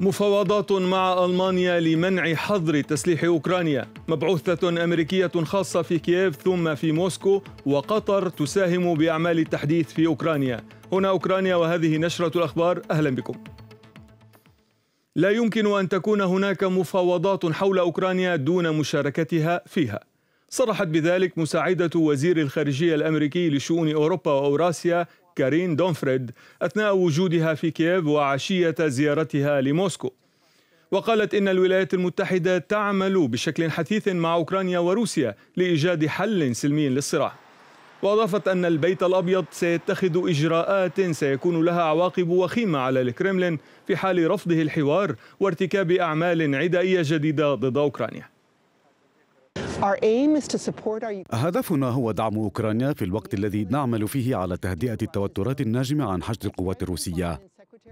مفاوضات مع ألمانيا لمنع حظر تسليح أوكرانيا مبعوثة أمريكية خاصة في كييف ثم في موسكو وقطر تساهم بأعمال التحديث في أوكرانيا هنا أوكرانيا وهذه نشرة الأخبار أهلا بكم لا يمكن أن تكون هناك مفاوضات حول أوكرانيا دون مشاركتها فيها صرحت بذلك مساعدة وزير الخارجية الأمريكي لشؤون أوروبا وأوراسيا كارين دونفريد أثناء وجودها في كييف وعشية زيارتها لموسكو وقالت إن الولايات المتحدة تعمل بشكل حثيث مع أوكرانيا وروسيا لإيجاد حل سلمي للصراع وأضافت أن البيت الأبيض سيتخذ إجراءات سيكون لها عواقب وخيمة على الكرملين في حال رفضه الحوار وارتكاب أعمال عدائية جديدة ضد أوكرانيا هدفنا هو دعم أوكرانيا في الوقت الذي نعمل فيه على تهدئة التوترات الناجمة عن حشد القوات الروسية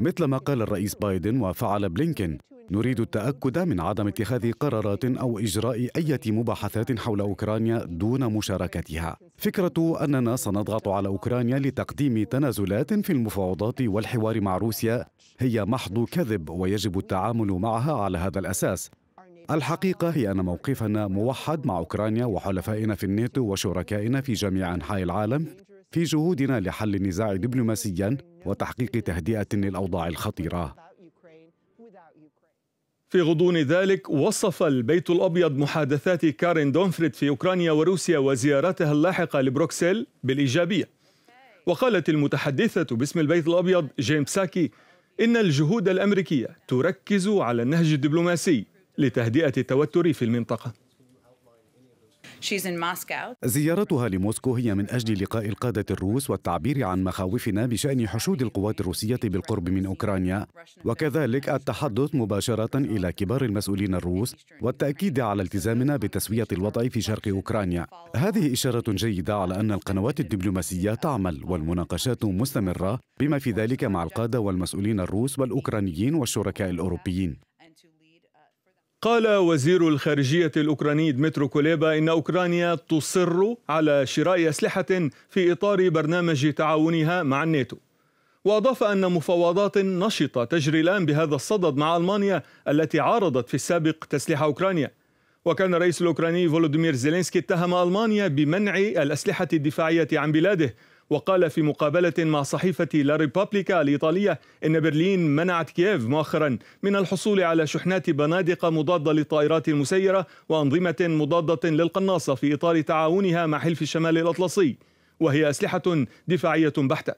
مثل ما قال الرئيس بايدن وفعل بلينكين نريد التأكد من عدم اتخاذ قرارات أو إجراء أي مباحثات حول أوكرانيا دون مشاركتها فكرة أننا سنضغط على أوكرانيا لتقديم تنازلات في المفاوضات والحوار مع روسيا هي محض كذب ويجب التعامل معها على هذا الأساس الحقيقة هي أن موقفنا موحد مع أوكرانيا وحلفائنا في الناتو وشركائنا في جميع أنحاء العالم في جهودنا لحل النزاع دبلوماسيا وتحقيق تهدئة للأوضاع الخطيرة في غضون ذلك وصف البيت الأبيض محادثات كارين دونفريد في أوكرانيا وروسيا وزيارتها اللاحقة لبروكسل بالإيجابية وقالت المتحدثة باسم البيت الأبيض جيمس ساكي إن الجهود الأمريكية تركز على النهج الدبلوماسي لتهدئة التوتر في المنطقة زيارتها لموسكو هي من أجل لقاء القادة الروس والتعبير عن مخاوفنا بشأن حشود القوات الروسية بالقرب من أوكرانيا وكذلك التحدث مباشرة إلى كبار المسؤولين الروس والتأكيد على التزامنا بتسوية الوضع في شرق أوكرانيا هذه إشارة جيدة على أن القنوات الدبلوماسية تعمل والمناقشات مستمرة بما في ذلك مع القادة والمسؤولين الروس والأوكرانيين والشركاء الأوروبيين قال وزير الخارجية الأوكراني دمترو كوليبا إن أوكرانيا تصر على شراء أسلحة في إطار برنامج تعاونها مع الناتو وأضاف أن مفاوضات نشطة تجري الآن بهذا الصدد مع ألمانيا التي عارضت في السابق تسليح أوكرانيا وكان الرئيس الأوكراني فولوديمير زيلينسكي اتهم ألمانيا بمنع الأسلحة الدفاعية عن بلاده وقال في مقابلة مع صحيفة لا ريبابليكا الإيطالية إن برلين منعت كييف مؤخرا من الحصول على شحنات بنادق مضادة للطائرات المسيرة وأنظمة مضادة للقناصة في إطار تعاونها مع حلف الشمال الأطلسي وهي أسلحة دفاعية بحتة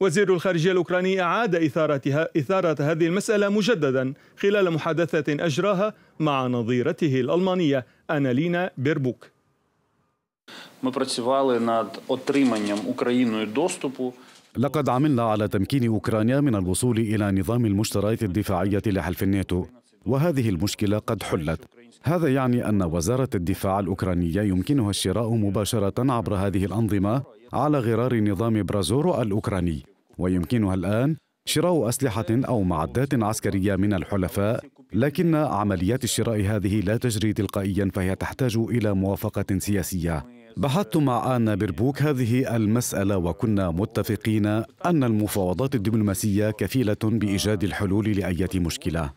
وزير الخارجية الأوكراني أعاد إثارة, إثارة هذه المسألة مجددا خلال محادثة أجراها مع نظيرته الألمانية أنالينا بيربوك Ми працювали над отриманням Україною доступу. لقد عملنا على تمكين أوكرانيا من الوصول إلى نظام المشتريات الدفاعية لحلف الناتو وهذه المشكلة قد حلت هذا يعني أن وزارة الدفاع الأوكرانية يمكنها الشراء مباشرة عبر هذه الأنظمة على غرار نظام برازورو الأوكراني ويمكنها الآن شراء أسلحة أو معدات عسكرية من الحلفاء لكن عمليات الشراء هذه لا تجري تلقائيا فهي تحتاج إلى موافقة سياسية بحثت مع آن بربوك هذه المسألة وكنا متفقين أن المفاوضات الدبلوماسية كفيلة بإيجاد الحلول لأية مشكلة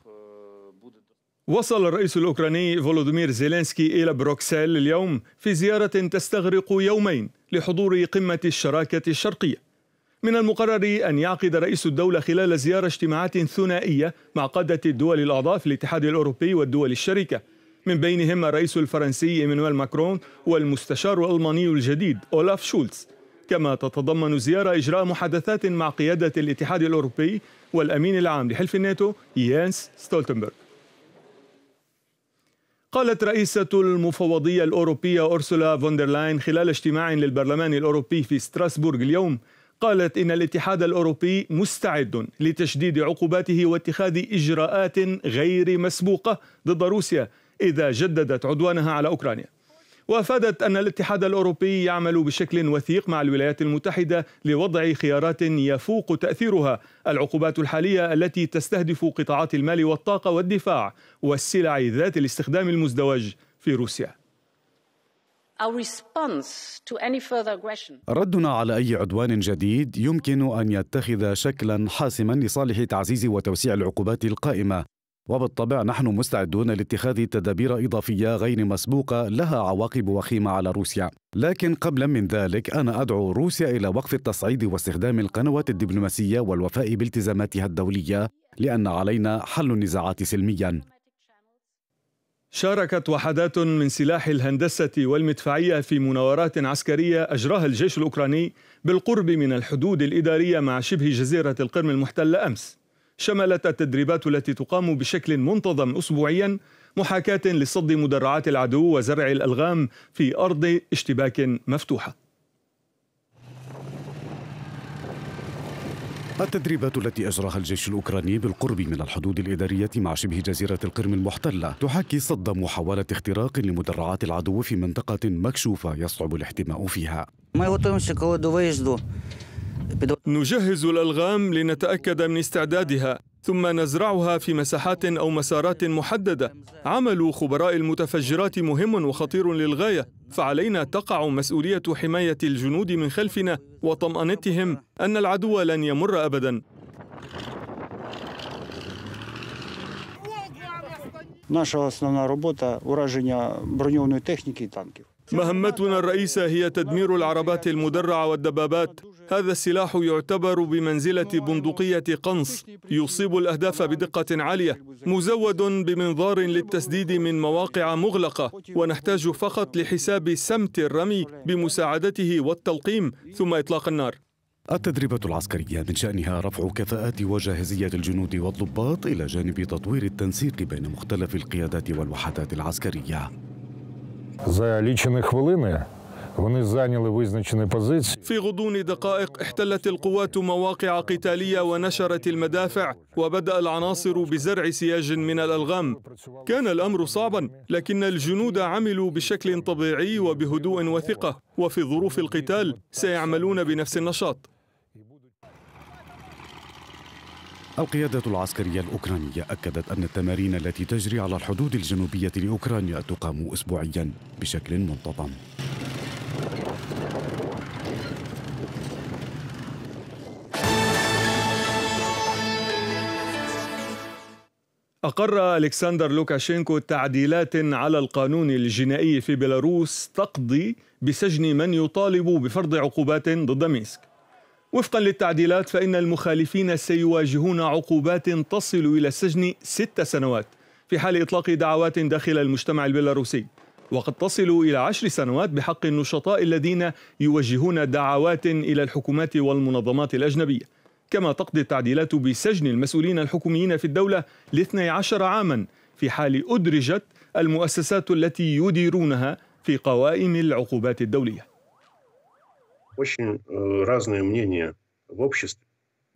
وصل الرئيس الأوكراني فولودمير زيلينسكي إلى بروكسل اليوم في زيارة تستغرق يومين لحضور قمة الشراكة الشرقية من المقرر أن يعقد رئيس الدولة خلال زيارة اجتماعات ثنائية مع قادة الدول الأعضاء في الاتحاد الأوروبي والدول الشريكة من بينهما الرئيس الفرنسي إيمانويل ماكرون والمستشار الألماني الجديد أولاف شولتز كما تتضمن الزيارة إجراء محادثات مع قيادة الاتحاد الأوروبي والأمين العام لحلف الناتو يانس ستولتنبرغ قالت رئيسة المفوضية الأوروبية أورسولا فوندرلاين خلال اجتماع للبرلمان الأوروبي في ستراسبورغ اليوم قالت إن الاتحاد الأوروبي مستعد لتشديد عقوباته واتخاذ إجراءات غير مسبوقة ضد روسيا إذا جددت عدوانها على أوكرانيا وافادت ان الاتحاد الاوروبي يعمل بشكل وثيق مع الولايات المتحده لوضع خيارات يفوق تاثيرها العقوبات الحاليه التي تستهدف قطاعات المال والطاقه والدفاع والسلع ذات الاستخدام المزدوج في روسيا. ردنا على اي عدوان جديد يمكن ان يتخذ شكلا حاسما لصالح تعزيز وتوسيع العقوبات القائمه وبالطبع نحن مستعدون لاتخاذ تدابير إضافية غير مسبوقة لها عواقب وخيمة على روسيا لكن قبل من ذلك أنا أدعو روسيا إلى وقف التصعيد واستخدام القنوات الدبلوماسية والوفاء بالتزاماتها الدولية لأن علينا حل النزاعات سلمياً شاركت وحدات من سلاح الهندسة والمدفعية في مناورات عسكرية أجراها الجيش الأوكراني بالقرب من الحدود الإدارية مع شبه جزيرة القرم المحتلة أمس شملت التدريبات التي تقام بشكل منتظم أسبوعيا محاكاة لصد مدرعات العدو وزرع الألغام في أرض اشتباك مفتوحة التدريبات التي أجراها الجيش الأوكراني بالقرب من الحدود الإدارية مع شبه جزيرة القرم المحتلة تحاكي صد محاولة اختراق لمدرعات العدو في منطقة مكشوفة يصعب الاحتماء فيها نجهز الألغام لنتأكد من استعدادها ثم نزرعها في مساحات أو مسارات محددة عمل خبراء المتفجرات مهم وخطير للغاية فعلينا تقع مسؤولية حماية الجنود من خلفنا وطمأنتهم أن العدو لن يمر أبداً Наша основна робота ураження броньованої техніки і مهمتنا الرئيسة هي تدمير العربات المدرعة والدبابات هذا السلاح يعتبر بمنزلة بندقية قنص يصيب الأهداف بدقة عالية مزود بمنظار للتسديد من مواقع مغلقة ونحتاج فقط لحساب سمت الرمي بمساعدته والتلقيم ثم إطلاق النار التدريبة العسكرية من شأنها رفع كفاءة وجاهزية الجنود والضباط إلى جانب تطوير التنسيق بين مختلف القيادات والوحدات العسكرية За лічені хвилини вони зайняли визначені позиції. في غضون دقائق احتلت القوات مواقع قتالية ونشرت المدافع وبدأ العناصر بزرع سياج من الألغام كان الأمر صعبا لكن الجنود عملوا بشكل طبيعي وبهدوء وثقة وفي ظروف القتال سيعملون بنفس النشاط القيادة العسكرية الأوكرانية أكدت أن التمارين التي تجري على الحدود الجنوبية لأوكرانيا تقام أسبوعيا بشكل منتظم أقر ألكسندر لوكاشينكو تعديلات على القانون الجنائي في بيلاروس تقضي بسجن من يطالب بفرض عقوبات ضد ميسك. وفقا للتعديلات فإن المخالفين سيواجهون عقوبات تصل إلى السجن ست سنوات في حال إطلاق دعوات داخل المجتمع البيلاروسي وقد تصل إلى عشر سنوات بحق النشطاء الذين يوجهون دعوات إلى الحكومات والمنظمات الأجنبية كما تقضي التعديلات بسجن المسؤولين الحكوميين في الدولة لاثني عشر عاما في حال أدرجت المؤسسات التي يديرونها في قوائم العقوبات الدوليه очень э, разные мнения в обществе.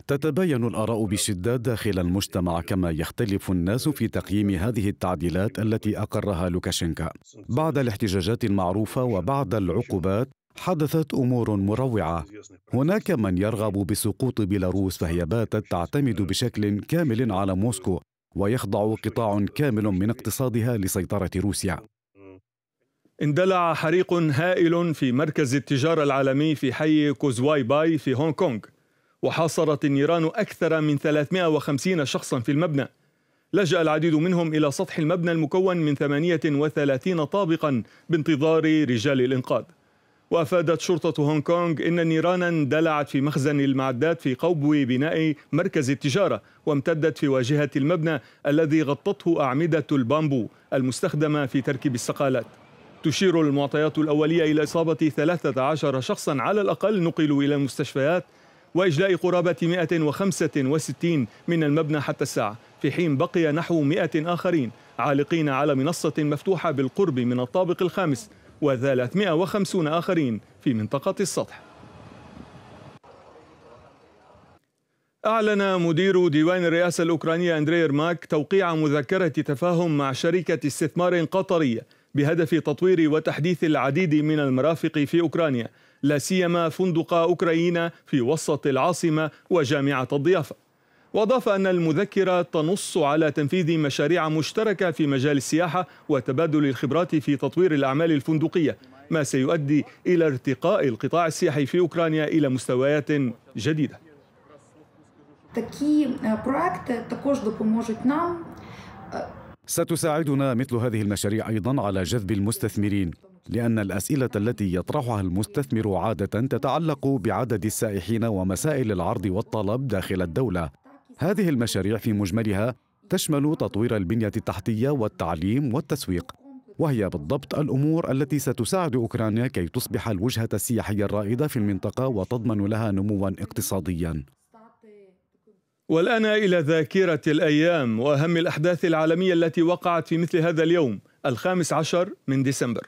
تتباين الآراء بشدة داخل المجتمع كما يختلف الناس في تقييم هذه التعديلات التي أقرها لوكاشينكا. بعد الاحتجاجات المعروفة وبعد العقوبات حدثت امور مروعه هناك من يرغب بسقوط بيلاروس فهي باتت تعتمد بشكل كامل على موسكو ويخضع قطاع كامل من اقتصادها لسيطره روسيا اندلع حريق هائل في مركز التجارة العالمي في حي كوزواي باي في هونغ كونغ وحاصرت النيران أكثر من 350 شخصا في المبنى لجأ العديد منهم إلى سطح المبنى المكون من 38 طابقا بانتظار رجال الإنقاذ وأفادت شرطة هونغ كونغ إن النيران اندلعت في مخزن المعدات في قوبو بناء مركز التجارة وامتدت في واجهة المبنى الذي غطته أعمدة البامبو المستخدمة في تركيب السقالات تشير المعطيات الأولية إلى إصابة 13 شخصا على الأقل نقلوا إلى المستشفيات وإجلاء قرابة 165 من المبنى حتى الساعة في حين بقي نحو 100 آخرين عالقين على منصة مفتوحة بالقرب من الطابق الخامس و350 آخرين في منطقة السطح أعلن مدير ديوان الرئاسة الأوكرانية أندري ماك توقيع مذكرة تفاهم مع شركة استثمار قطرية بهدف تطوير وتحديث العديد من المرافق في أوكرانيا لا سيما فندق أوكرانيا في وسط العاصمة وجامعة الضيافة وأضاف أن المذكرة تنص على تنفيذ مشاريع مشتركة في مجال السياحة وتبادل الخبرات في تطوير الأعمال الفندقية ما سيؤدي إلى ارتقاء القطاع السياحي في أوكرانيا إلى مستويات جديدة Такі э, проекти також допоможуть нам э, ستساعدنا مثل هذه المشاريع أيضا على جذب المستثمرين لأن الأسئلة التي يطرحها المستثمر عادة تتعلق بعدد السائحين ومسائل العرض والطلب داخل الدولة هذه المشاريع في مجملها تشمل تطوير البنية التحتية والتعليم والتسويق وهي بالضبط الأمور التي ستساعد أوكرانيا كي تصبح الوجهة السياحية الرائدة في المنطقة وتضمن لها نموا اقتصاديا والآن إلى ذاكرة الأيام وأهم الأحداث العالمية التي وقعت في مثل هذا اليوم الخامس عشر من ديسمبر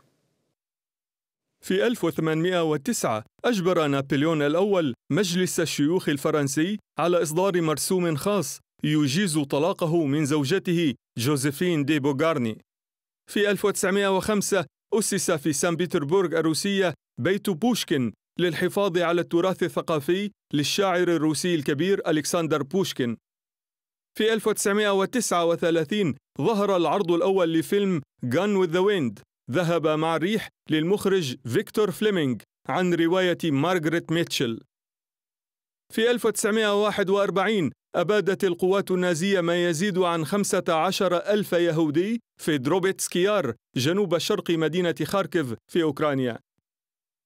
في 1809 أجبر نابليون الأول مجلس الشيوخ الفرنسي على إصدار مرسوم خاص يجيز طلاقه من زوجته جوزيفين دي بوغارني في 1905 أسس في سان بيتربورغ الروسية بيت بوشكن للحفاظ على التراث الثقافي للشاعر الروسي الكبير ألكسندر بوشكين في 1939 ظهر العرض الأول لفيلم Gun with the Wind ذهب مع الريح للمخرج فيكتور فليمينغ عن رواية مارغريت ميتشل في 1941 أبادت القوات النازية ما يزيد عن 15 ألف يهودي في دروبيتسكيار جنوب شرق مدينة خاركيف في أوكرانيا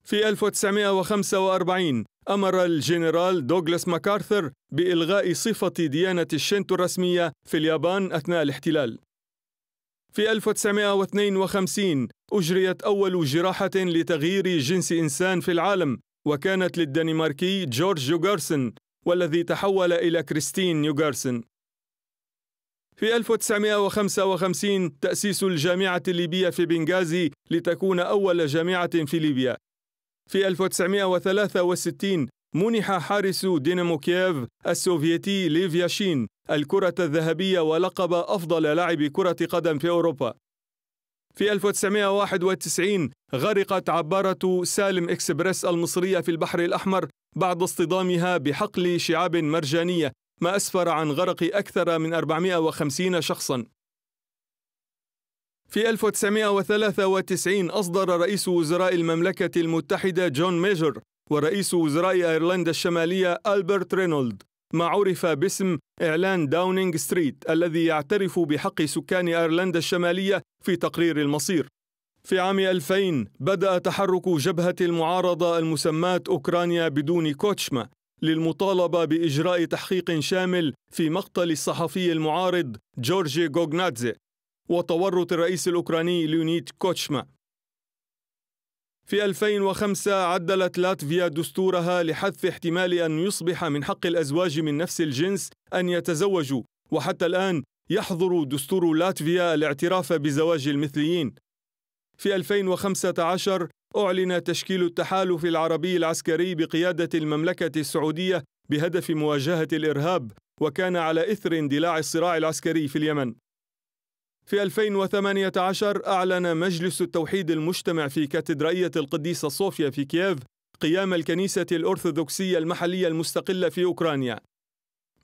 في 1945 أمر الجنرال دوغلاس ماكارثر بإلغاء صفة ديانة الشنتو الرسمية في اليابان أثناء الاحتلال. في 1952 أجريت أول جراحة لتغيير جنس إنسان في العالم وكانت للدنماركي جورج يوغارسن والذي تحول إلى كريستين يوغارسن. في 1955 تأسيس الجامعة الليبية في بنغازي لتكون أول جامعة في ليبيا في 1963 منح حارس دينامو كييف السوفيتي ليف ياشين الكرة الذهبية ولقب أفضل لاعب كرة قدم في أوروبا. في 1991 غرقت عبارة سالم إكسبرس المصرية في البحر الأحمر بعد اصطدامها بحقل شعاب مرجانية ما أسفر عن غرق أكثر من 450 شخصاً. في 1993 أصدر رئيس وزراء المملكة المتحدة جون ميجر ورئيس وزراء أيرلندا الشمالية ألبرت رينولد ما عرف باسم إعلان داونينغ ستريت الذي يعترف بحق سكان أيرلندا الشمالية في تقرير المصير في عام 2000 بدأ تحرك جبهة المعارضة المسماة أوكرانيا بدون كوتشما للمطالبة بإجراء تحقيق شامل في مقتل الصحفي المعارض جورجي غوغنادزي وتورط الرئيس الأوكراني ليونيد كوتشما في 2005 عدلت لاتفيا دستورها لحذف احتمال أن يصبح من حق الأزواج من نفس الجنس أن يتزوجوا وحتى الآن يحظر دستور لاتفيا الاعتراف بزواج المثليين في 2015 أعلن تشكيل التحالف العربي العسكري بقيادة المملكة السعودية بهدف مواجهة الإرهاب وكان على إثر اندلاع الصراع العسكري في اليمن في 2018 أعلن مجلس التوحيد المجتمع في كاتدرائية القديسة صوفيا في كييف قيام الكنيسة الأرثوذكسية المحلية المستقلة في أوكرانيا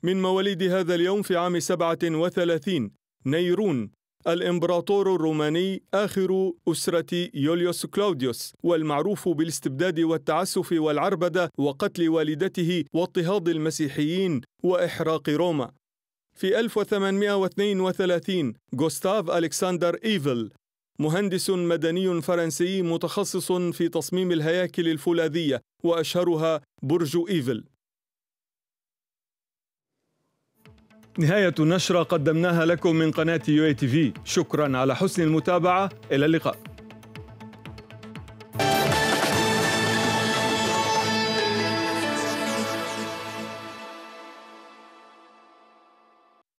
من مواليد هذا اليوم في عام 37 نيرون الإمبراطور الروماني آخر أسرة يوليوس كلاوديوس والمعروف بالاستبداد والتعسف والعربدة وقتل والدته واضطهاد المسيحيين وإحراق روما في 1832 غوستاف ألكسندر إيفل مهندس مدني فرنسي متخصص في تصميم الهياكل الفولاذية وأشهرها برج إيفل نهاية النشرة قدمناها لكم من قناة يو اي تي في شكرا على حسن المتابعة إلى اللقاء